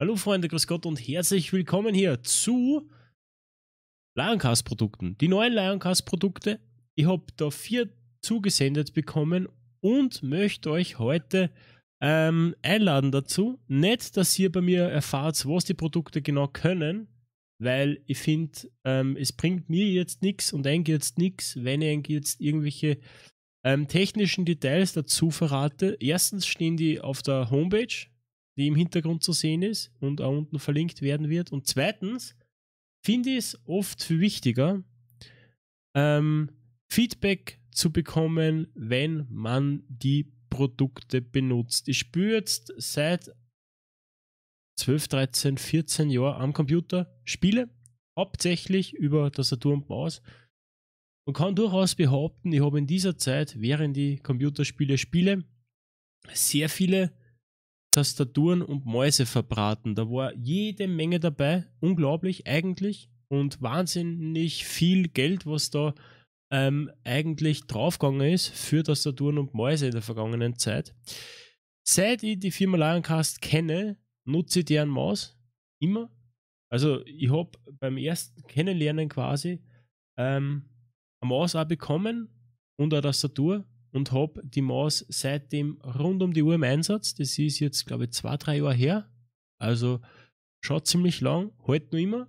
Hallo Freunde, grüß Gott und herzlich willkommen hier zu Lioncast Produkten. Die neuen Lioncast Produkte, ich habe da vier zugesendet bekommen und möchte euch heute ähm, einladen dazu. Nicht, dass ihr bei mir erfahrt, was die Produkte genau können, weil ich finde, ähm, es bringt mir jetzt nichts und eigentlich jetzt nichts, wenn ich jetzt irgendwelche ähm, technischen Details dazu verrate. Erstens stehen die auf der Homepage die im Hintergrund zu sehen ist und auch unten verlinkt werden wird. Und zweitens finde ich es oft viel wichtiger, ähm, Feedback zu bekommen, wenn man die Produkte benutzt. Ich spüre jetzt seit 12, 13, 14 Jahren am Computer Spiele, hauptsächlich über das und Maus und kann durchaus behaupten, ich habe in dieser Zeit, während ich Computerspiele spiele, sehr viele Tastaturen und Mäuse verbraten. Da war jede Menge dabei, unglaublich eigentlich und wahnsinnig viel Geld, was da ähm, eigentlich draufgegangen ist für Tastaturen und Mäuse in der vergangenen Zeit. Seit ich die Firma Lioncast kenne, nutze ich deren Maus immer. Also ich habe beim ersten Kennenlernen quasi ähm, eine Maus auch bekommen und eine Tastatur und habe die Maus seitdem rund um die Uhr im Einsatz. Das ist jetzt, glaube ich, zwei, drei Jahre her. Also schaut ziemlich lang, halt nur immer.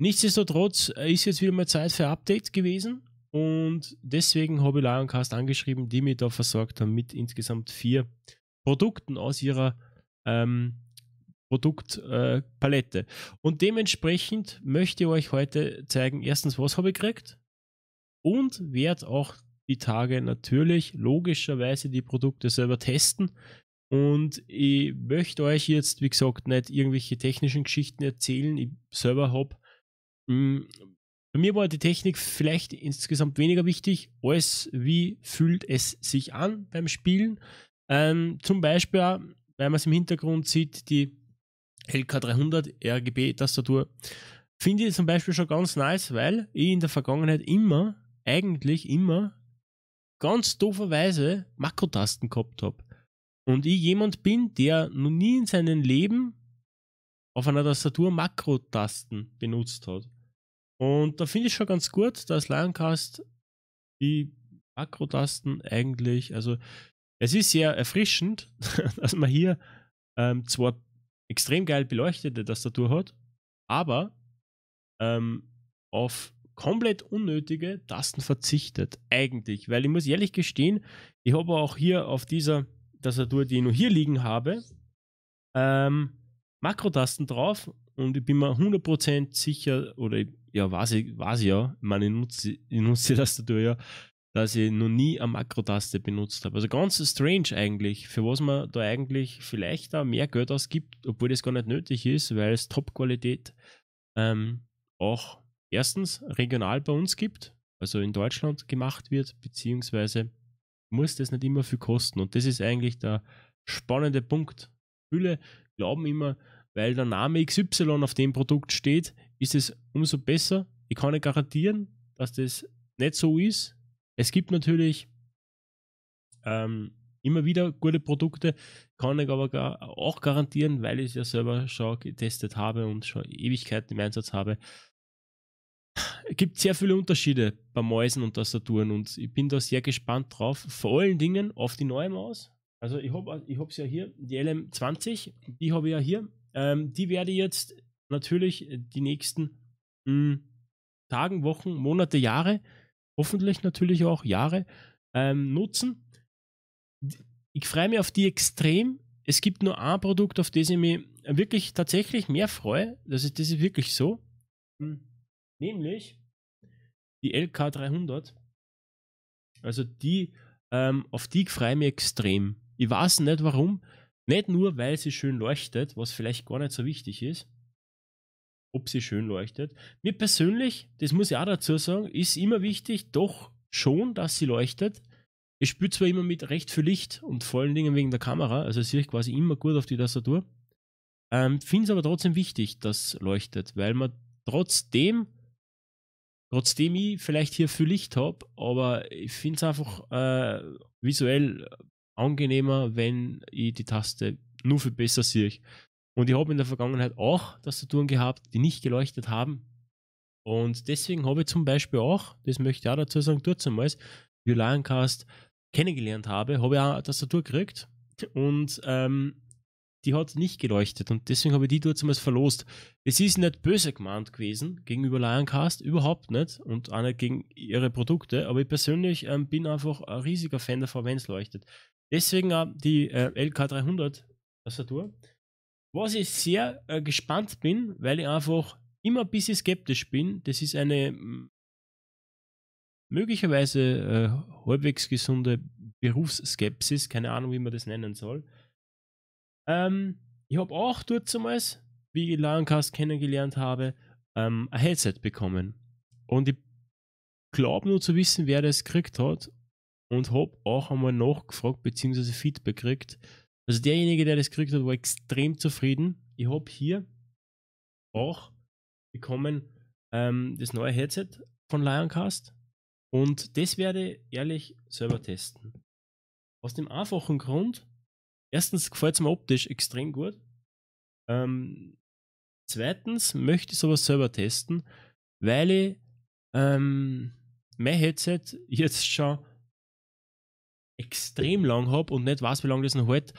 Nichtsdestotrotz äh, ist jetzt wieder mal Zeit für Update gewesen und deswegen habe ich Lioncast angeschrieben, die mich da versorgt haben mit insgesamt vier Produkten aus ihrer ähm, Produktpalette. Äh, und dementsprechend möchte ich euch heute zeigen, erstens, was habe ich gekriegt und werde auch die Tage natürlich logischerweise die Produkte selber testen. Und ich möchte euch jetzt, wie gesagt, nicht irgendwelche technischen Geschichten erzählen. Ich selber habe. Hm, bei mir war die Technik vielleicht insgesamt weniger wichtig, als wie fühlt es sich an beim Spielen. Ähm, zum Beispiel, wenn man es im Hintergrund sieht, die LK300 RGB-Tastatur. Finde ich zum Beispiel schon ganz nice, weil ich in der Vergangenheit immer, eigentlich immer, ganz dooferweise Makrotasten gehabt habe. Und ich jemand bin, der noch nie in seinem Leben auf einer Tastatur Makrotasten benutzt hat. Und da finde ich schon ganz gut, dass Lioncast die Makrotasten eigentlich, also es ist sehr erfrischend, dass man hier ähm, zwar extrem geil beleuchtete Tastatur hat, aber ähm, auf komplett unnötige Tasten verzichtet, eigentlich. Weil ich muss ehrlich gestehen, ich habe auch hier auf dieser Tastatur, die ich nur hier liegen habe, ähm, Makrotasten drauf und ich bin mir 100% sicher, oder ja, weiß ich, weiß ich ja, ich meine, ich nutze, ich nutze die Tastatur ja, dass ich noch nie eine Makrotaste benutzt habe. Also ganz strange eigentlich, für was man da eigentlich vielleicht da mehr Geld ausgibt, obwohl das gar nicht nötig ist, weil es Top-Qualität ähm, auch erstens regional bei uns gibt, also in Deutschland gemacht wird, beziehungsweise muss das nicht immer viel kosten. Und das ist eigentlich der spannende Punkt. Viele glauben immer, weil der Name XY auf dem Produkt steht, ist es umso besser. Ich kann nicht garantieren, dass das nicht so ist. Es gibt natürlich ähm, immer wieder gute Produkte, kann ich aber gar, auch garantieren, weil ich es ja selber schon getestet habe und schon Ewigkeiten im Einsatz habe, es gibt sehr viele Unterschiede bei Mäusen und Tastaturen und ich bin da sehr gespannt drauf. Vor allen Dingen auf die neue Maus. Also ich habe ich es ja hier, die LM20, die habe ich ja hier. Ähm, die werde ich jetzt natürlich die nächsten mh, hm, Tagen, Wochen, Monate, Jahre, hoffentlich natürlich auch Jahre ähm, nutzen. Ich freue mich auf die extrem. Es gibt nur ein Produkt, auf das ich mich wirklich tatsächlich mehr freue. Das ist, das ist wirklich so. Mhm Nämlich die LK300. Also die, ähm, auf die freue ich mich extrem. Ich weiß nicht warum. Nicht nur, weil sie schön leuchtet, was vielleicht gar nicht so wichtig ist, ob sie schön leuchtet. Mir persönlich, das muss ich auch dazu sagen, ist immer wichtig, doch schon, dass sie leuchtet. Ich spüre zwar immer mit recht viel Licht und vor allen Dingen wegen der Kamera, also sehe ich quasi immer gut auf die Tastatur. Ähm, Finde es aber trotzdem wichtig, dass leuchtet, weil man trotzdem Trotzdem ich vielleicht hier viel Licht habe, aber ich finde es einfach äh, visuell angenehmer, wenn ich die Taste nur für besser sehe. Und ich habe in der Vergangenheit auch Tastaturen gehabt, die nicht geleuchtet haben. Und deswegen habe ich zum Beispiel auch, das möchte ich auch dazu sagen, dort einmal, wie Lioncast kennengelernt habe, habe ich auch eine Tastatur gekriegt. Und ähm, die hat nicht geleuchtet und deswegen habe ich die dort damals verlost. Es ist nicht böse gemeint gewesen gegenüber Lioncast, überhaupt nicht und auch nicht gegen ihre Produkte, aber ich persönlich ähm, bin einfach ein riesiger Fan davon, wenn es leuchtet. Deswegen auch die äh, LK300 Tastatur, was ich sehr äh, gespannt bin, weil ich einfach immer ein bisschen skeptisch bin. Das ist eine möglicherweise äh, halbwegs gesunde Berufsskepsis, keine Ahnung, wie man das nennen soll. Ähm, ich habe auch dort zumals, wie ich Lioncast kennengelernt habe, ähm, ein Headset bekommen. Und ich glaube nur zu wissen, wer das gekriegt hat. Und habe auch einmal nachgefragt, bzw. Feedback gekriegt. Also derjenige, der das gekriegt hat, war extrem zufrieden. Ich habe hier auch bekommen ähm, das neue Headset von Lioncast. Und das werde ich ehrlich selber testen. Aus dem einfachen Grund, erstens gefällt es mir optisch extrem gut. Ähm, zweitens möchte ich sowas selber testen, weil ich ähm, mein Headset jetzt schon extrem lang habe und nicht weiß, wie lange das noch hält.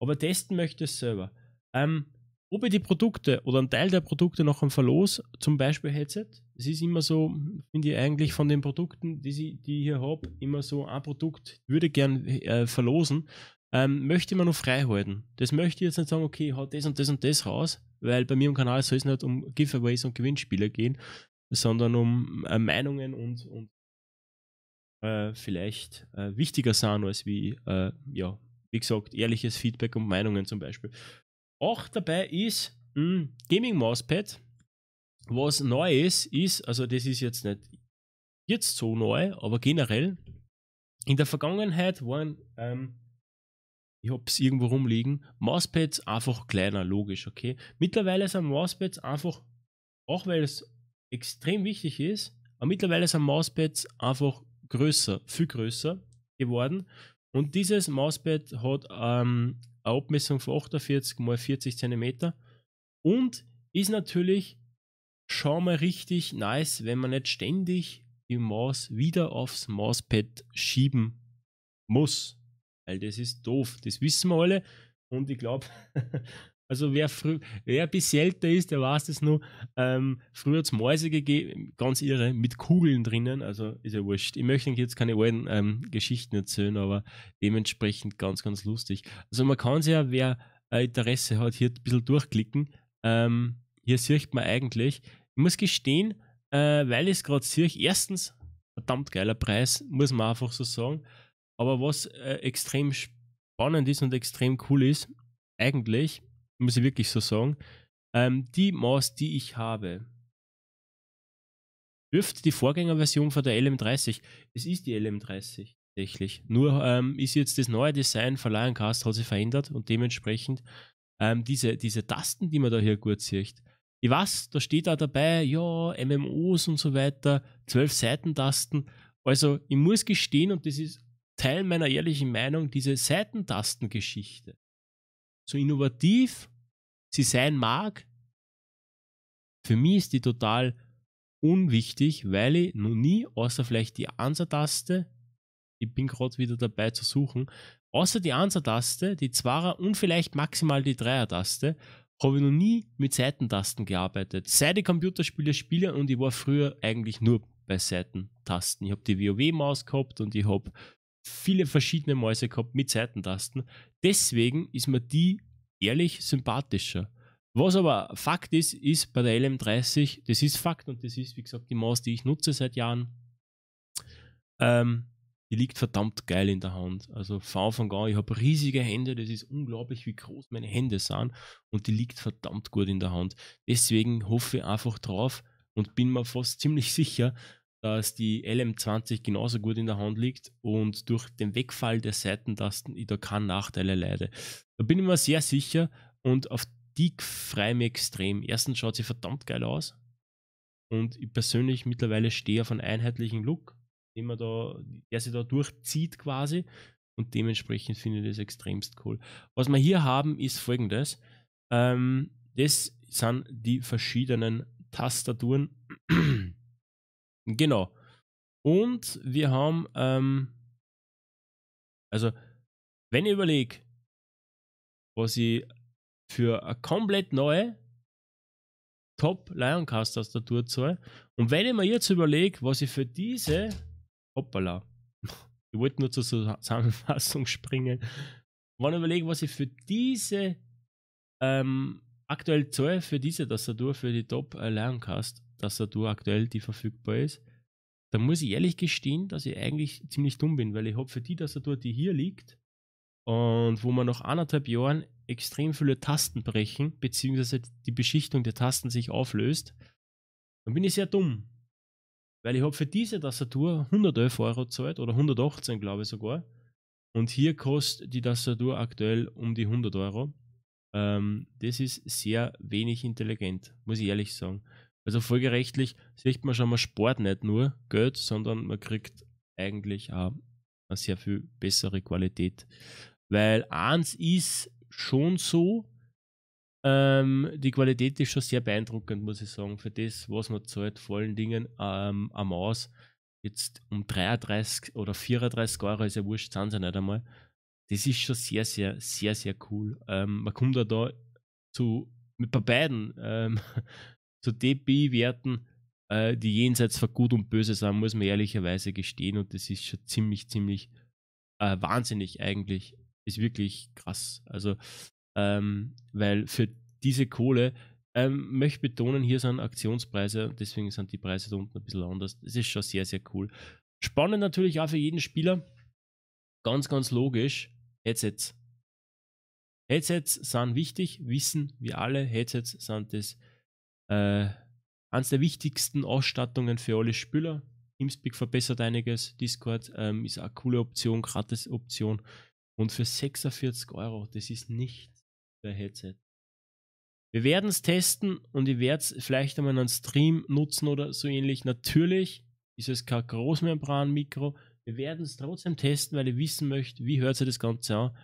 Aber testen möchte ich es selber. Ähm, ob ich die Produkte oder einen Teil der Produkte noch am Verlos, zum Beispiel Headset, es ist immer so, finde ich eigentlich von den Produkten, die, sie, die ich hier habe, immer so ein Produkt würde ich gern äh, verlosen ähm, möchte ich mir noch frei halten. Das möchte ich jetzt nicht sagen, okay, hat das und das und das raus, weil bei mir im Kanal soll es nicht um Giveaways und Gewinnspiele gehen, sondern um äh, Meinungen und, und äh, vielleicht äh, wichtiger sein als wie, äh, ja, wie gesagt, ehrliches Feedback und Meinungen zum Beispiel. Auch dabei ist mh, hm, Gaming Mousepad. Was neu ist, ist, also das ist jetzt nicht jetzt so neu, aber generell, in der Vergangenheit waren ähm, ich habe es irgendwo rumliegen. Mauspads einfach kleiner, logisch, okay. Mittlerweile sind Mauspads einfach, auch weil es extrem wichtig ist, aber mittlerweile sind Mauspads einfach größer, viel größer geworden. Und dieses Mauspad hat ähm, eine Abmessung von 48 x 40 cm und ist natürlich schon mal richtig nice, wenn man nicht ständig die Maus wieder aufs Mauspad schieben muss weil das ist doof. Das wissen wir alle. Und ich glaube, also wer, früh, wer ein bisschen älter ist, der weiß das nur. Ähm, früher hat es Mäuse gegeben, ganz irre, mit Kugeln drinnen. Also ist ja wurscht. Ich möchte jetzt keine alten ähm, Geschichten erzählen, aber dementsprechend ganz, ganz lustig. Also man kann sich ja, wer Interesse hat, hier ein bisschen durchklicken. Ähm, hier sieht man eigentlich, ich muss gestehen, äh, weil ich es gerade sehe, erstens, verdammt geiler Preis, muss man einfach so sagen. Aber was äh, extrem spannend ist und extrem cool ist, eigentlich, muss ich wirklich so sagen, ähm, die Maus, die ich habe, dürfte die Vorgängerversion von der LM30. Es ist die LM30 tatsächlich. Nur ähm, ist jetzt das neue Design von Lioncast hat sich verändert und dementsprechend ähm, diese, diese Tasten, die man da hier gut sieht. Ich weiß, da steht auch dabei, ja, MMOs und so weiter, zwölf Seitentasten. Also ich muss gestehen, und das ist Teil meiner ehrlichen Meinung diese Seitentastengeschichte. So innovativ sie sein mag, für mich ist die total unwichtig, weil ich noch nie, außer vielleicht die Answer-Taste, ich bin gerade wieder dabei zu suchen, außer die Answer-Taste, die Zwarer und vielleicht maximal die Dreier-Taste, habe ich noch nie mit Seitentasten gearbeitet. Seit ich Computerspiele spiele und ich war früher eigentlich nur bei Seitentasten. Ich habe die WoW-Maus gehabt und ich habe viele verschiedene Mäuse gehabt mit Seitentasten. Deswegen ist mir die ehrlich sympathischer. Was aber Fakt ist, ist bei der LM30, das ist Fakt und das ist, wie gesagt, die Maus, die ich nutze seit Jahren. Ähm, die liegt verdammt geil in der Hand. Also V von Gau, ich habe riesige Hände, das ist unglaublich, wie groß meine Hände sind und die liegt verdammt gut in der Hand. Deswegen hoffe ich einfach drauf und bin mir fast ziemlich sicher, dass die LM20 genauso gut in der Hand liegt und durch den Wegfall der Seitentasten ich da keine Nachteile leide. Da bin ich mir sehr sicher und auf die freue ich mich extrem. Erstens schaut sie verdammt geil aus und ich persönlich mittlerweile stehe auf einen einheitlichen Look, den man da, der sie da durchzieht quasi und dementsprechend finde ich das extremst cool. Was wir hier haben ist folgendes. Ähm, das sind die verschiedenen Tastaturen. Genau. Und wir haben, ähm, also, wenn ich überlege, was ich für eine komplett neue Top Lioncast Tastatur zahle, und wenn ich mir jetzt überlege, was ich für diese, hoppala, ich wollte nur zur Zusammenfassung springen, wenn ich überlege, was ich für diese ähm, aktuell zahle, für diese Tastatur, für die Top äh, Lioncast, dass er da aktuell die verfügbar ist. dann muss ich ehrlich gestehen, dass ich eigentlich ziemlich dumm bin, weil ich habe für die Tastatur, die hier liegt und wo man nach anderthalb Jahren extrem viele Tasten brechen, beziehungsweise die Beschichtung der Tasten sich auflöst, dann bin ich sehr dumm. Weil ich habe für diese Tastatur 111 Euro gezahlt oder 118 glaube ich sogar. Und hier kostet die Tastatur aktuell um die 100 Euro. Ähm, das ist sehr wenig intelligent, muss ich ehrlich sagen. Also folgerechtlich sieht man schon mal Sport nicht nur Geld, sondern man kriegt eigentlich auch eine sehr viel bessere Qualität. Weil eins ist schon so, ähm, die Qualität ist schon sehr beeindruckend, muss ich sagen, für das, was man zahlt, vor allen Dingen ähm, am Maus. Jetzt um 33 oder 34 Euro ist ja wurscht, sind sie nicht einmal. Das ist schon sehr, sehr, sehr, sehr cool. Ähm, man kommt da, da zu, mit bei beiden ähm, zu DPI-Werten, äh, die jenseits von Gut und Böse sind, muss man ehrlicherweise gestehen. Und das ist schon ziemlich, ziemlich äh, wahnsinnig eigentlich. Ist wirklich krass. Also, ähm, weil für diese Kohle, ähm, möchte betonen, hier sind Aktionspreise, deswegen sind die Preise da unten ein bisschen anders. Das ist schon sehr, sehr cool. Spannend natürlich auch für jeden Spieler. Ganz, ganz logisch. Headsets. Headsets sind wichtig, wissen wir alle. Headsets sind das äh, eines der wichtigsten Ausstattungen für alle Spieler. Teamspeak verbessert einiges. Discord ähm, ist eine coole Option, gratis Option. Und für 46 Euro, das ist nicht der Headset. Wir werden es testen und ich werde es vielleicht einmal einen Stream nutzen oder so ähnlich. Natürlich ist es kein Großmembran-Mikro. Wir werden es trotzdem testen, weil ich wissen möchte, wie hört sich das Ganze an.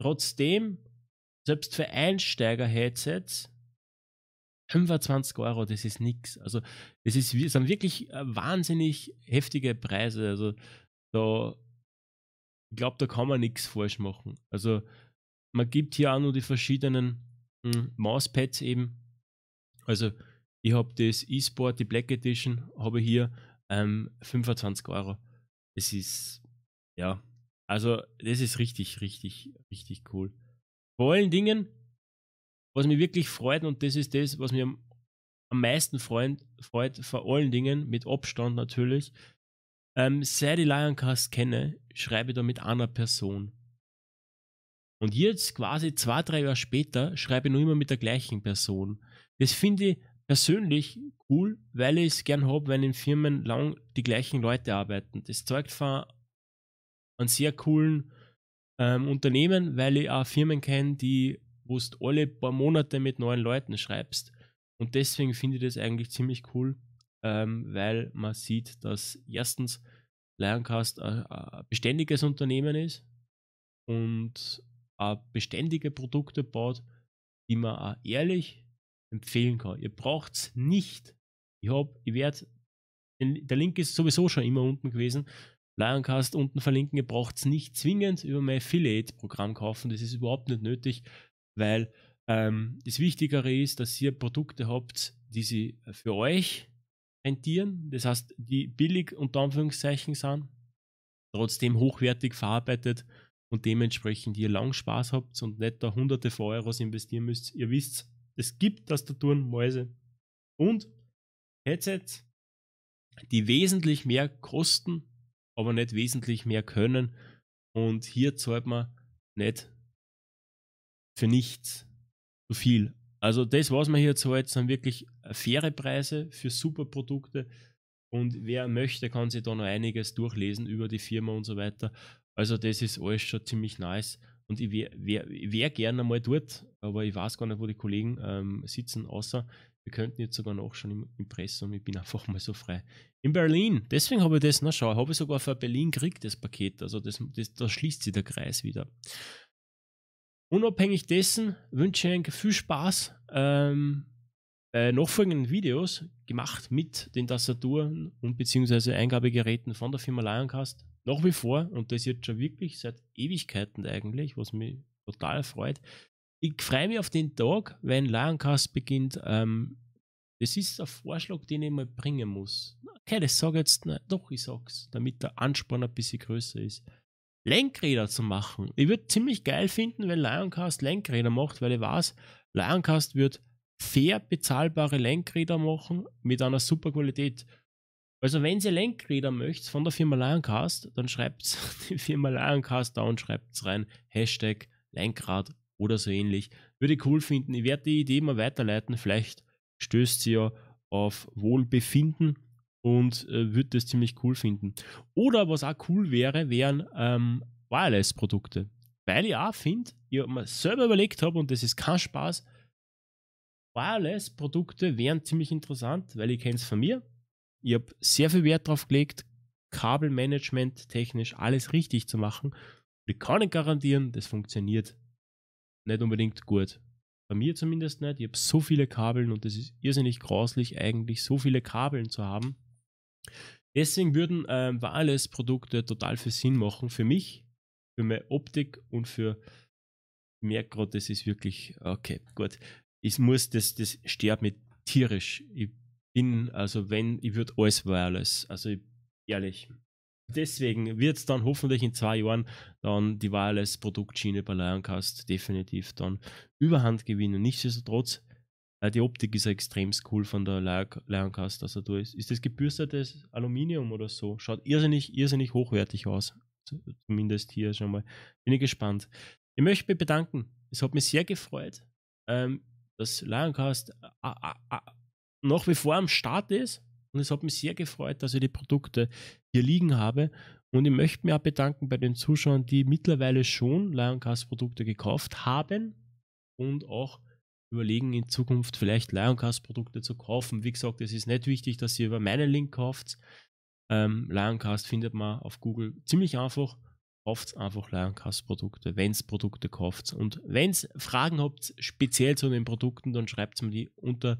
Trotzdem, selbst für Einsteiger-Headsets 25 Euro, das ist nichts. Also, das ist, sind wirklich äh, wahnsinnig heftige Preise. Also, da, ich glaube, da kann man nichts falsch machen. Also, man gibt hier auch nur die verschiedenen mh, hm, Mauspads eben. Also, ich habe das eSport, die Black Edition, habe hier ähm, 25 Euro. Es ist, ja, also, das ist richtig, richtig, richtig cool. Vor allen Dingen, was mich wirklich freut, und das ist das, was mir am, meisten freut, freut, vor allen Dingen, mit Abstand natürlich, ähm, seit ich Lioncast kenne, schreibe ich da mit einer Person. Und jetzt quasi zwei, drei Jahre später schreibe ich nur immer mit der gleichen Person. Das finde ich persönlich cool, weil ich es gern habe, wenn in Firmen lang die gleichen Leute arbeiten. Das zeugt von einem sehr coolen ähm, Unternehmen, weil ich auch Firmen kenne, die wo du alle paar Monate mit neuen Leuten schreibst. Und deswegen finde ich das eigentlich ziemlich cool, ähm, weil man sieht, dass erstens Lioncast ein, ein beständiges Unternehmen ist und beständige Produkte baut, die man auch ehrlich empfehlen kann. Ihr braucht es nicht. Ich habe, ich werde, der Link ist sowieso schon immer unten gewesen. Lioncast unten verlinken. Ihr braucht es nicht zwingend über mein Affiliate-Programm kaufen. Das ist überhaupt nicht nötig weil ähm, das Wichtigere ist, dass ihr Produkte habt, die sie äh, für euch rentieren, das heißt, die billig unter Anführungszeichen sind, trotzdem hochwertig verarbeitet und dementsprechend ihr lang Spaß habt und nicht da hunderte von Euros investieren müsst. Ihr wisst, es gibt Tastaturen, Mäuse und Headsets, die wesentlich mehr kosten, aber nicht wesentlich mehr können. Und hier zahlt man nicht für nichts so viel. Also das, was man hier jetzt halt, sind wirklich äh, faire Preise für super Produkte. Und wer möchte, kann sich da noch einiges durchlesen über die Firma und so weiter. Also das ist alles schon ziemlich nice. Und ich wäre wär, wär gerne mal dort, aber ich weiß gar nicht, wo die Kollegen ähm, sitzen, außer wir könnten jetzt sogar noch schon im Impressum, ich bin einfach mal so frei. In Berlin, deswegen habe ich das, na schau, habe ich sogar für Berlin gekriegt, das Paket. Also das, das, da schließt sich der Kreis wieder. Unabhängig dessen wünsche ich euch viel Spaß ähm, bei nachfolgenden Videos gemacht mit den Tastaturen und beziehungsweise Eingabegeräten von der Firma Lioncast. Nach wie vor, und das jetzt schon wirklich seit Ewigkeiten eigentlich, was mich total freut. Ich freue mich auf den Tag, wenn Lioncast beginnt. Ähm, das ist ein Vorschlag, den ich mal bringen muss. Okay, das sage jetzt, nein, doch, ich sage es, damit der Ansporn ein bisschen größer ist. Lenkräder zu machen. Ich würde ziemlich geil finden, wenn Lioncast Lenkräder macht, weil ich weiß, Lioncast wird fair bezahlbare Lenkräder machen mit einer super Qualität. Also wenn ihr Lenkräder möchtet von der Firma Lioncast, dann schreibt die Firma Lioncast da und schreibt es rein Hashtag Lenkrad oder so ähnlich. Würde ich cool finden. Ich werde die Idee mal weiterleiten. Vielleicht stößt sie ja auf Wohlbefinden und äh, würde das ziemlich cool finden. Oder was auch cool wäre, wären ähm, Wireless-Produkte. Weil ich auch finde, ich habe mir selber überlegt habe und das ist kein Spaß, Wireless-Produkte wären ziemlich interessant, weil ich kenne es von mir. Ich habe sehr viel Wert darauf gelegt, Kabelmanagement technisch alles richtig zu machen. ich kann nicht garantieren, das funktioniert nicht unbedingt gut. Bei mir zumindest nicht. Ich habe so viele Kabeln und es ist irrsinnig grauslich, eigentlich so viele Kabeln zu haben. Deswegen würden ähm, Wales-Produkte total viel Sinn machen für mich, für meine Optik und für ich merke gerade, das ist wirklich, okay, gut. Ich muss, das, das sterbt mir tierisch. Ich bin, also wenn, ich würde alles wireless. Also ich, ehrlich. Deswegen wird es dann hoffentlich in zwei Jahren dann die wireless Produktschiene bei Lioncast definitiv dann überhand gewinnen. Nichtsdestotrotz äh, die Optik ist ja extrem cool von der Lioncast, dass er da ist. Ist das gebürstetes Aluminium oder so? Schaut irrsinnig, irrsinnig hochwertig aus. Zumindest hier schon mal. Bin ich gespannt. Ich möchte mich bedanken. Es hat mich sehr gefreut, ähm, dass Lioncast äh, nach wie vor am Start ist. Und es hat mich sehr gefreut, dass ich die Produkte hier liegen habe. Und ich möchte mich auch bedanken bei den Zuschauern, die mittlerweile schon Lioncast Produkte gekauft haben und auch überlegen, in Zukunft vielleicht Lioncast-Produkte zu kaufen. Wie gesagt, es ist nicht wichtig, dass ihr über meinen Link kauft. Ähm, Lioncast findet man auf Google ziemlich einfach. Kauft einfach Lioncast-Produkte, wenn es Produkte kauft. Und wenn es Fragen habt, speziell zu den Produkten, dann schreibt mir die unter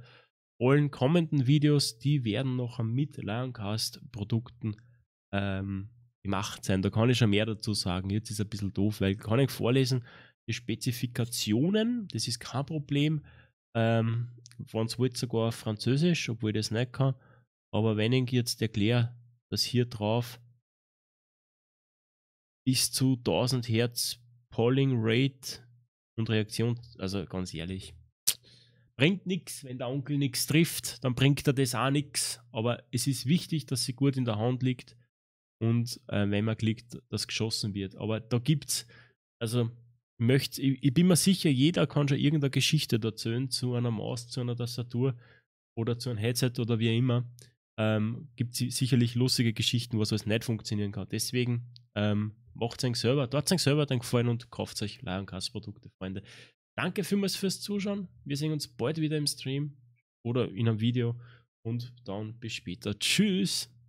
allen kommenden Videos. Die werden noch mit Lioncast-Produkten ähm, gemacht sein. Da kann ich schon mehr dazu sagen. Jetzt ist es ein bisschen doof, weil kann ich vorlesen kann die Spezifikationen, das ist kein Problem. Ähm, Wenn es wollt, sogar auf Französisch, obwohl ich das nicht kann. Aber wenn ich jetzt erkläre, dass hier drauf bis zu 1000 Hertz Polling Rate und Reaktion, also ganz ehrlich, bringt nichts. Wenn der Onkel nichts trifft, dann bringt er das auch nichts. Aber es ist wichtig, dass sie gut in der Hand liegt und äh, wenn man klickt, dass geschossen wird. Aber da gibt es, also möchte, ich, ich, bin mir sicher, jeder kann schon irgendeine Geschichte erzählen zu einer Maus, zu einer Tastatur oder zu einem Headset oder wie immer. Ähm, gibt es sicherlich lustige Geschichten, was alles nicht funktionieren kann. Deswegen ähm, macht euch selber, dort euch selber dann gefallen und kauft euch Lion Cast Produkte, Freunde. Danke vielmals fürs Zuschauen. Wir sehen uns bald wieder im Stream oder in einem Video und dann bis später. Tschüss!